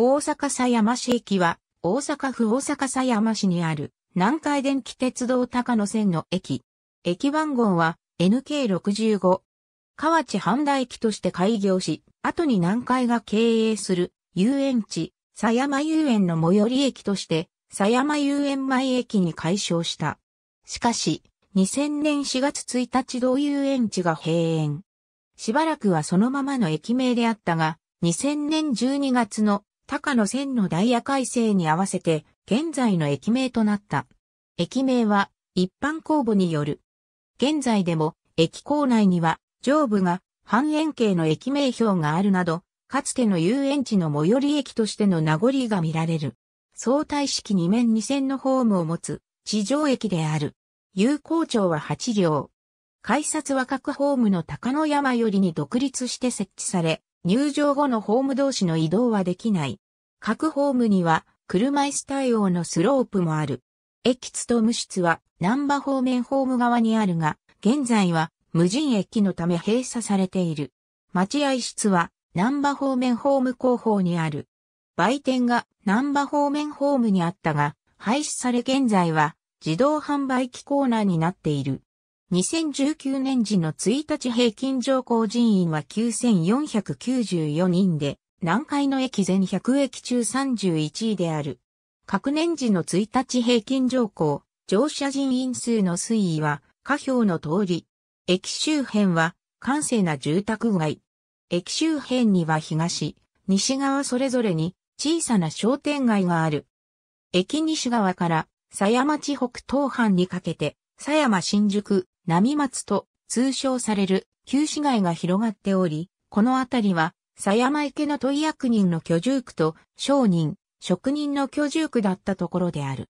大阪狭山市駅は、大阪府大阪狭山市にある、南海電気鉄道高野線の駅。駅番号は NK65。河内半田駅として開業し、後に南海が経営する遊園地、狭山遊園の最寄り駅として、狭山遊園前駅に改称した。しかし、2000年4月1日同遊園地が閉園。しばらくはそのままの駅名であったが、2000年12月の高野線のダイヤ改正に合わせて現在の駅名となった。駅名は一般公募による。現在でも駅構内には上部が半円形の駅名表があるなど、かつての遊園地の最寄り駅としての名残が見られる。相対式2面2線のホームを持つ地上駅である。有効庁は8両。改札は各ホームの高野山よりに独立して設置され、入場後のホーム同士の移動はできない。各ホームには車椅子対応のスロープもある。駅務室は南波方面ホーム側にあるが、現在は無人駅のため閉鎖されている。待合室は南波方面ホーム後方にある。売店が南波方面ホームにあったが、廃止され現在は自動販売機コーナーになっている。2019年時の1日平均乗降人員は9494人で、南海の駅全100駅中31位である。各年時の1日平均乗降、乗車人員数の推移は、下表の通り。駅周辺は、閑静な住宅街。駅周辺には東、西側それぞれに小さな商店街がある。駅西側から、狭山地北東半にかけて、狭山新宿、波松と通称される旧市街が広がっており、この辺りは、狭山池の問役人の居住区と商人、職人の居住区だったところである。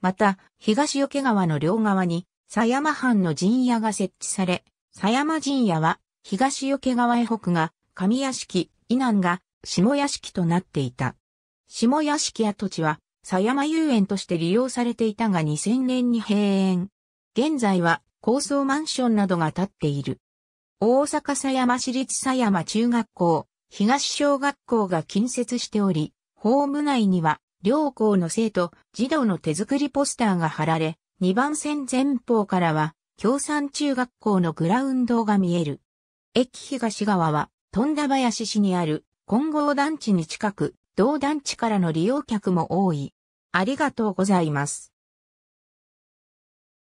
また、東よけ川の両側に、狭山藩の陣屋が設置され、狭山陣屋は、東よけ川へ北が、上屋敷、以南が、下屋敷となっていた。下屋敷や土地は、狭山遊園として利用されていたが2000年に閉園。現在は、高層マンションなどが建っている。大阪狭山市立狭山中学校、東小学校が近接しており、ホーム内には両校の生徒、児童の手作りポスターが貼られ、2番線前方からは、共産中学校のグラウンドが見える。駅東側は、富田林市にある混合団地に近く、同団地からの利用客も多い。ありがとうございます。